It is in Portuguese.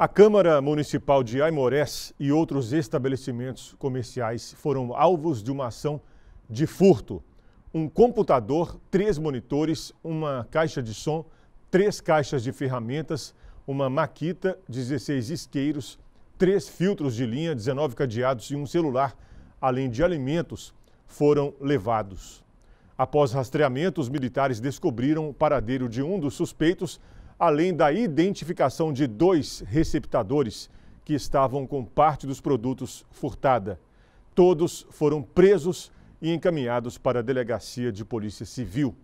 A Câmara Municipal de Aimorés e outros estabelecimentos comerciais foram alvos de uma ação de furto. Um computador, três monitores, uma caixa de som, três caixas de ferramentas, uma maquita, 16 isqueiros, três filtros de linha, 19 cadeados e um celular, além de alimentos, foram levados. Após rastreamento, os militares descobriram o paradeiro de um dos suspeitos, além da identificação de dois receptadores que estavam com parte dos produtos furtada. Todos foram presos e encaminhados para a Delegacia de Polícia Civil.